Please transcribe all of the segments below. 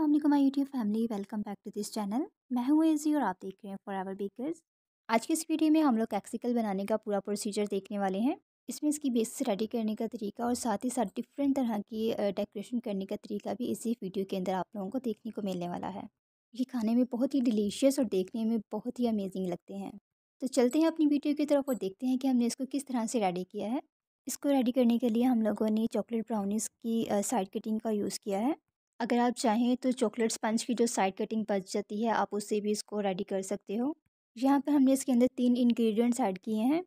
अल्लाम my YouTube family welcome back to this channel मैं हूँ एजी और आप देख रहे हैं फॉर एवर बेकर्स आज के इस वीडियो में हम लोग कैक्सिकल बनाने का पूरा प्रोसीजर देखने वाले हैं इसमें इसकी बेस रेडी करने का तरीका और साथ ही साथ डिफरेंट तरह की डेकोरेशन करने का तरीका भी इसी वीडियो के अंदर आप लोगों को देखने को मिलने वाला है ये खाने में बहुत ही डिलीशियस और देखने में बहुत ही अमेजिंग लगते हैं तो चलते हैं अपनी वीडियो की तरफ और देखते हैं कि हमने इसको किस तरह से रेडी किया है इसको रेडी करने के लिए हम लोगों ने चॉकलेट ब्राउनीज़ की साइड कटिंग का यूज़ किया है अगर आप चाहें तो चॉकलेट स्पंज की जो साइड कटिंग बच जाती है आप उससे भी इसको रेडी कर सकते हो यहाँ पर हमने इसके अंदर तीन इन्ग्रीडियंट्स ऐड किए हैं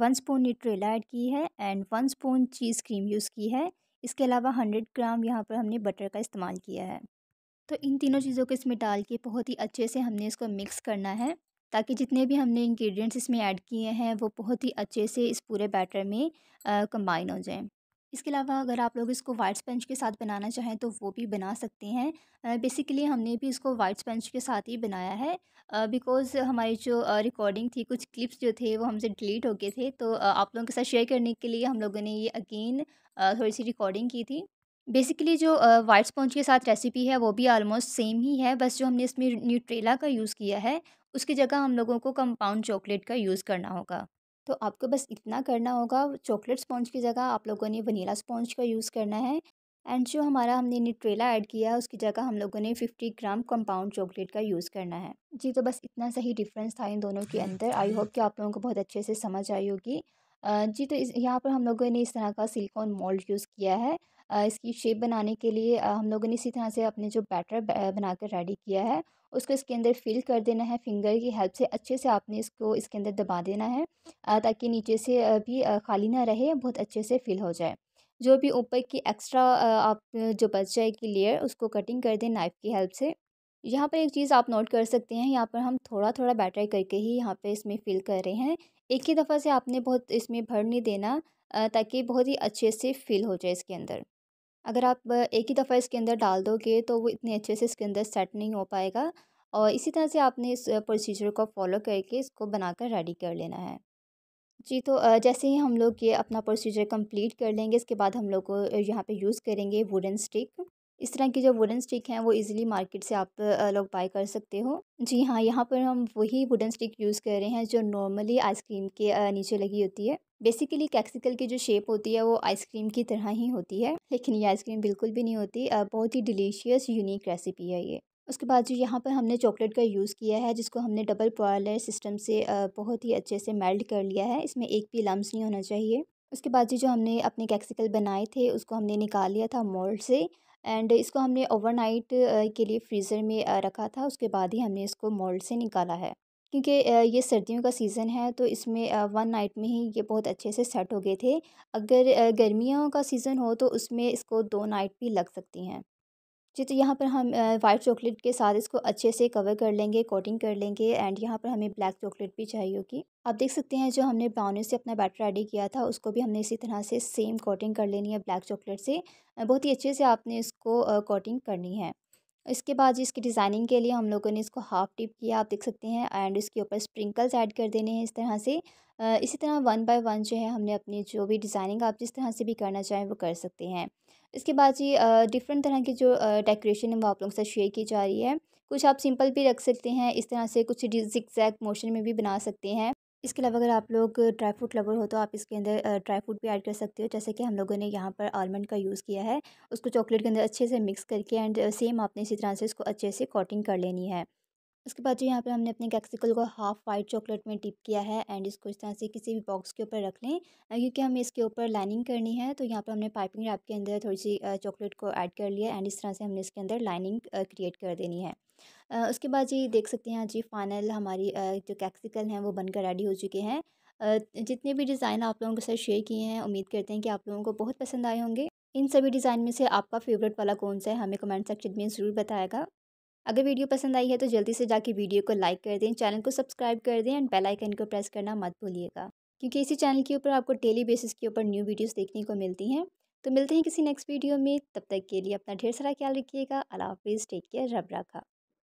वन स्पून न्यूट्रेला ऐड की है and one spoon cheese cream use की है इसके अलावा हंड्रेड ग्राम यहाँ पर हमने बटर का इस्तेमाल किया है तो इन तीनों चीज़ों को इसमें डाल के बहुत ही अच्छे से हमने इसको मिक्स करना है ताकि जितने भी हमने इंग्रेडिएंट्स इसमें ऐड किए हैं वो बहुत ही अच्छे से इस पूरे बैटर में कंबाइन हो जाएं इसके अलावा अगर आप लोग इसको वाइट स्पंज के साथ बनाना चाहें तो वो भी बना सकते हैं बेसिकली हमने भी इसको वाइट स्पंज के साथ ही बनाया है बिकॉज़ हमारी जो रिकॉर्डिंग थी कुछ क्लिप्स जो थे वो हमसे डिलीट हो गए थे तो आप लोगों के साथ शेयर करने के लिए हम लोगों ने ये अगेन थोड़ी सी रिकॉर्डिंग की थी बेसिकली जो वाइट स्पंज के साथ रेसिपी है वो भी ऑलमोस्ट सेम ही है बस जो हमने इसमें न्यूट्रेला का यूज़ किया है उसकी जगह हम लोगों को कंपाउंड चॉकलेट का यूज़ करना होगा तो आपको बस इतना करना होगा चॉकलेट स्पॉन्ज की जगह आप लोगों ने वनीला स्पॉन्ज का यूज़ करना है एंड जो हमारा हमने न्यूट्रेला ऐड किया है उसकी जगह हम लोगों ने 50 ग्राम कंपाउंड चॉकलेट का यूज़ करना है जी तो बस इतना सही डिफरेंस था इन दोनों के अंदर आई होप कि आप लोगों को बहुत अच्छे से समझ आई होगी जी तो इस यहाँ पर हम लोगों ने इस तरह का सिलिकॉन मोल्ड यूज़ किया है इसकी शेप बनाने के लिए हम लोगों ने इसी तरह से अपने जो बैटर बनाकर रेडी किया है उसको इसके अंदर फिल कर देना है फिंगर की हेल्प से अच्छे से आपने इसको इसके अंदर दबा देना है ताकि नीचे से भी खाली ना रहे बहुत अच्छे से फिल हो जाए जो भी ऊपर की एक्स्ट्रा आप जो बच जाएगी लेयर उसको कटिंग कर दें नाइफ़ की हेल्प से यहाँ पर एक चीज़ आप नोट कर सकते हैं यहाँ पर हम थोड़ा थोड़ा बैटर करके ही यहाँ पर इसमें फिल कर रहे हैं एक ही दफ़ा से आपने बहुत इसमें भर नहीं देना ताकि बहुत ही अच्छे से फिल हो जाए इसके अंदर अगर आप एक ही दफ़ा इसके अंदर डाल दोगे तो वो इतने अच्छे से इसके अंदर सेट नहीं हो पाएगा और इसी तरह से आपने इस प्रोसीजर को फॉलो करके इसको बनाकर रेडी कर लेना है जी तो जैसे ही हम लोग ये अपना प्रोसीजर कंप्लीट कर लेंगे इसके बाद हम लोग को यहाँ पे यूज़ करेंगे वुडन स्टिक इस तरह की जो वुडन स्टिक हैं वो इजीली मार्केट से आप लोग बाय कर सकते हो जी हाँ यहाँ पर हम वही वुडन स्टिक यूज़ कर रहे हैं जो नॉर्मली आइसक्रीम के नीचे लगी होती है बेसिकली कैक्सिकल की जो शेप होती है वो आइसक्रीम की तरह ही होती है लेकिन ये आइसक्रीम बिल्कुल भी नहीं होती बहुत ही डिलीशियस यूनिक रेसिपी है ये उसके बाद जो यहाँ पर हमने चॉकलेट का यूज़ किया है जिसको हमने डबल पॉलर सिस्टम से बहुत ही अच्छे से मेल्ट कर लिया है इसमें एक भी लम्स नहीं होना चाहिए उसके बाद जी जो हमने अपने कैक्सिकल बनाए थे उसको हमने निकाल लिया था मोल्ड से एंड इसको हमने ओवरनाइट के लिए फ्रीज़र में रखा था उसके बाद ही हमने इसको मोल्ड से निकाला है क्योंकि ये सर्दियों का सीज़न है तो इसमें वन नाइट में ही ये बहुत अच्छे से सेट हो गए थे अगर गर्मियों का सीज़न हो तो उसमें इसको दो नाइट भी लग सकती हैं जी तो यहाँ पर हम वाइट चॉकलेट के साथ इसको अच्छे से कवर कर लेंगे कोटिंग कर लेंगे एंड यहाँ पर हमें ब्लैक चॉकलेट भी चाहिए होगी आप देख सकते हैं जो हमने ब्राउनी से अपना बैटर रेडी किया था उसको भी हमने इसी तरह से सेम कोटिंग कर लेनी है ब्लैक चॉकलेट से बहुत ही अच्छे से आपने इसको कोटिंग करनी है इसके बाद इसकी डिज़ाइनिंग के लिए हम लोगों ने इसको हाफ टिप किया आप देख सकते हैं एंड इसके ऊपर स्प्रिंकल्स ऐड कर देने हैं इस तरह से इसी तरह वन बाय वन जो है हमने अपनी जो भी डिज़ाइनिंग आप जिस तरह से भी करना चाहें वो कर सकते हैं इसके बाद जी डिफरेंट तरह की जो डेकोरेशन है वो आप लोगों के साथ शेयर की जा रही है कुछ आप सिंपल भी रख सकते हैं इस तरह से कुछ जिक्जैक मोशन में भी बना सकते हैं इसके अलावा अगर आप लोग ड्राई फ्रूट लवर हो तो आप इसके अंदर ड्राई फ्रूट भी ऐड कर सकते हो जैसे कि हम लोगों ने यहाँ पर आलमंड का यूज़ किया है उसको चॉकलेट के अंदर अच्छे से मिक्स करके एंड सेम आपने इसी तरह से इसको अच्छे से कोटिंग कर लेनी है उसके बाद जो यहाँ पे हमने अपने कैक्सिकल को हाफ़ वाइट चॉकलेट में डिप किया है एंड इसको इस तरह से किसी भी बॉक्स के ऊपर रख लें क्योंकि हमें इसके ऊपर लाइनिंग करनी है तो यहाँ पर हमने पाइपिंग रैप के अंदर थोड़ी सी चॉकलेट को ऐड कर लिया एंड इस तरह से हमने इसके अंदर लाइनिंग क्रिएट कर देनी है उसके बाद जी देख सकते हैं जी फाइनल हमारी जो कैक्सिकल हैं वो बनकर रेडी हो चुके हैं जितने भी डिज़ाइन आप लोगों के साथ शेयर किए हैं उम्मीद करते हैं कि आप लोगों को बहुत पसंद आए होंगे इन सभी डिज़ाइन में से आपका फेवरेट वाला कौन सा है हमें कमेंट सेक्शन में ज़रूर बताएगा अगर वीडियो पसंद आई है तो जल्दी से जाके वीडियो को लाइक कर दें चैनल को सब्सक्राइब कर दें एंड बेल आइकन को प्रेस करना मत भूलिएगा क्योंकि इसी चैनल के ऊपर आपको डेली बेसिस के ऊपर न्यू वीडियोज़ देखने को मिलती हैं तो मिलते हैं किसी नेक्स्ट वीडियो में तब तक के लिए अपना ढेर सारा ख्याल रखिएगा अला हाफिज़ टेक केयर रब रखा